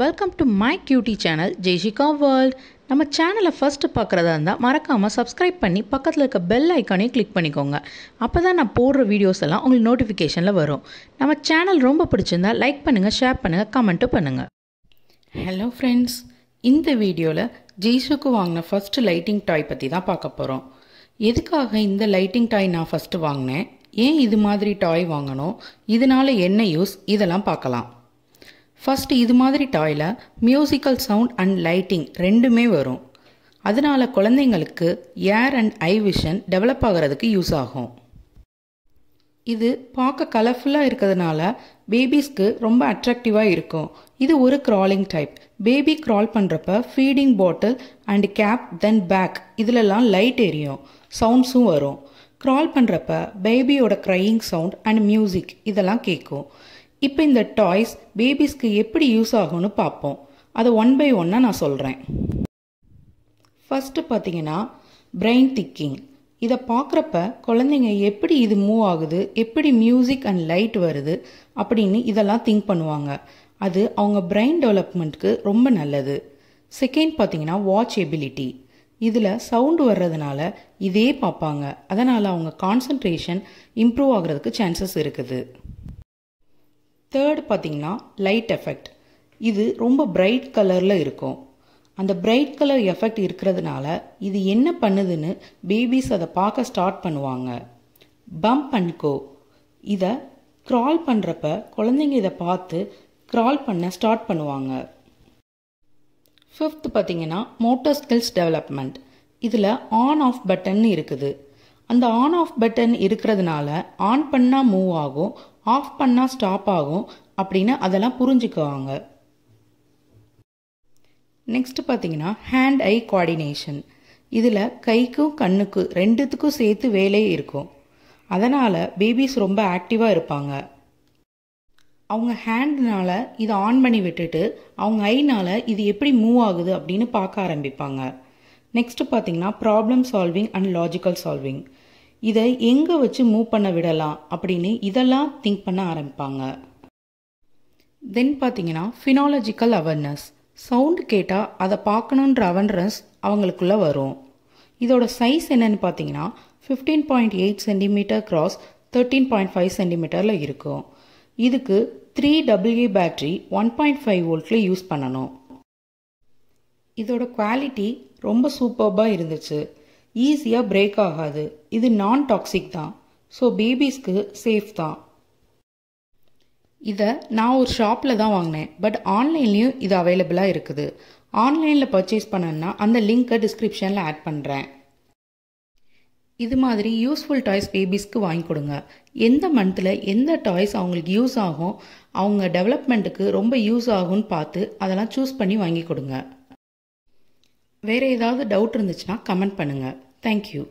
welcome to my cutie channel Jaishika world நம்ம சேனலை first பார்க்குறதா இருந்தால் மறக்காமல் சப்ஸ்கிரைப் பண்ணி பக்கத்தில் இருக்க பெல் ஐக்கானையும் கிளிக் பண்ணிக்கோங்க அப்போ தான் நான் போடுற வீடியோஸ் எல்லாம் உங்களுக்கு நோட்டிஃபிகேஷனில் வரும் நம்ம சேனல் ரொம்ப பிடிச்சிருந்தால் லைக் பண்ணுங்கள் ஷேர் பண்ணுங்கள் கமெண்ட்டும் பண்ணுங்கள் ஹலோ ஃப்ரெண்ட்ஸ் இந்த வீடியோவில் ஜெய்ஷுக்கு வாங்கின ஃபஸ்ட்டு லைட்டிங் டாய் பற்றி தான் பார்க்க போகிறோம் எதுக்காக இந்த லைட்டிங் டாய் நான் ஃபஸ்ட்டு வாங்கினேன் ஏன் இது மாதிரி டாய் வாங்கணும் இதனால் என்ன யூஸ் இதெல்லாம் பார்க்கலாம் ஃபஸ்ட்டு இது மாதிரி டாயில் மியூசிக்கல் சவுண்ட் அண்ட் லைட்டிங் ரெண்டுமே வரும் அதனால் குழந்தைங்களுக்கு ear and eye vision develop ஆகிறதுக்கு யூஸ் ஆகும் இது பார்க்க கலர்ஃபுல்லாக இருக்கிறதுனால பேபிஸ்க்கு ரொம்ப அட்ராக்டிவாக இருக்கும் இது ஒரு க்ராலிங் டைப் பேபி க்ரால் பண்ணுறப்ப feeding bottle and cap then bag இதிலெல்லாம் லைட் எரியும் சவுண்ட்ஸும் வரும் க்ரால் பண்ணுறப்ப பேபியோட க்ரையிங் சவுண்ட் அண்ட் மியூசிக் இதெல்லாம் கேட்கும் இப்போ இந்த டாய்ஸ் பேபிஸ்க்கு எப்படி யூஸ் ஆகும்னு பார்ப்போம் அதை ஒன் பை ஒன்னாக நான் சொல்கிறேன் ஃபஸ்ட்டு பார்த்தீங்கன்னா பிரெயின் திக்கிங் இதை பார்க்குறப்ப குழந்தைங்க எப்படி இது மூவ் ஆகுது எப்படி மியூசிக் அண்ட் லைட் வருது அப்படின்னு இதெல்லாம் திங்க் பண்ணுவாங்க அது அவங்க பிரெயின் டெவலப்மெண்ட்க்கு ரொம்ப நல்லது செகண்ட் பார்த்தீங்கன்னா வாட்ச் எபிலிட்டி இதில் சவுண்டு வர்றதுனால இதே பார்ப்பாங்க அதனால் அவங்க கான்சன்ட்ரேஷன் இம்ப்ரூவ் ஆகிறதுக்கு சான்சஸ் இருக்குது தேர்ட் பார்த்தீங்கன்னா லைட் எஃபெக்ட் இது ரொம்ப பிரைட் கலரில் இருக்கும் அந்த பிரைட் கலர் எஃபெக்ட் இருக்கிறதுனால இது என்ன பண்ணுதுன்னு பேபிஸ் அதை பார்க்க ஸ்டார்ட் பண்ணுவாங்க பம்ப் அண்ட் கோ இதை க்ரால் பண்ணுறப்ப குழந்தைங்க இதை பார்த்து க்ரால் பண்ண ஸ்டார்ட் பண்ணுவாங்க ஃபிஃப்த் பார்த்தீங்கன்னா மோட்டர் ஸ்கில்ஸ் டெவலப்மெண்ட் இதில் ஆன் ஆஃப் பட்டன் இருக்குது அந்த ஆன் ஆஃப் பட்டன் இருக்கிறதுனால ஆன் பண்ணால் மூவ் ஆகும் ஆஃப் பண்ணால் ஸ்டாப் ஆகும் அப்படின்னு அதெல்லாம் புரிஞ்சுக்குவாங்க நெக்ஸ்ட் பார்த்தீங்கன்னா ஹேண்ட் ஐ கோஆர்டினேஷன் இதில் கைக்கும் கண்ணுக்கும் ரெண்டுத்துக்கும் சேர்த்து வேலை இருக்கும் அதனால் பேபிஸ் ரொம்ப ஆக்டிவாக இருப்பாங்க அவங்க ஹேண்ட்னால் இதை ஆன் பண்ணி விட்டுட்டு அவங்க ஐனால் இது எப்படி மூவ் ஆகுது அப்படின்னு பார்க்க ஆரம்பிப்பாங்க நெக்ஸ்ட் பார்த்தீங்கன்னா problem solving and logical solving இதை எங்கே வச்சு மூவ் பண்ண விடலாம் அப்படின்னு இதெல்லாம் திங்க் பண்ண ஆரம்பிப்பாங்க தென் பார்த்தீங்கன்னா ஃபினாலஜிக்கல் அவேர்னஸ் சவுண்டு கேட்டால் அதை பார்க்கணுன்ற அவேர்னஸ் அவங்களுக்குள்ளே வரும் இதோட சைஸ் என்னன்னு பார்த்தீங்கன்னா fifteen point eight centimetre cross thirteen point five சென்டிமீட்டரில் இருக்கும் இதுக்கு three W battery one point five வோல்ட்டில் யூஸ் பண்ணணும் இதோட குவாலிட்டி ரொம்ப சூப்பர்பாக இருந்துச்சு ஈஸியாக பிரேக் ஆகாது இது நான் டாக்ஸிக் தான் ஸோ பேபிஸ்க்கு சேஃப் தான் இதை நான் ஒரு ஷாப்பில் தான் வாங்கினேன் பட் ஆன்லைன்லேயும் இது அவைலபிளாக இருக்குது ஆன்லைனில் பர்ச்சேஸ் பண்ணேன்னா அந்த லிங்க்கை டிஸ்கிரிப்ஷனில் ஆட் பண்ணுறேன் இது மாதிரி யூஸ்ஃபுல் டாய்ஸ் பேபிஸ்க்கு வாங்கி கொடுங்க எந்த மந்தில் எந்த டாய்ஸ் அவங்களுக்கு யூஸ் ஆகும் அவங்க டெவலப்மெண்ட்டுக்கு ரொம்ப யூஸ் ஆகும்னு பார்த்து அதெல்லாம் சூஸ் பண்ணி வாங்கி கொடுங்க வேறு ஏதாவது டவுட் இருந்துச்சுன்னா கமெண்ட் பண்ணுங்கள் தேங்க்யூ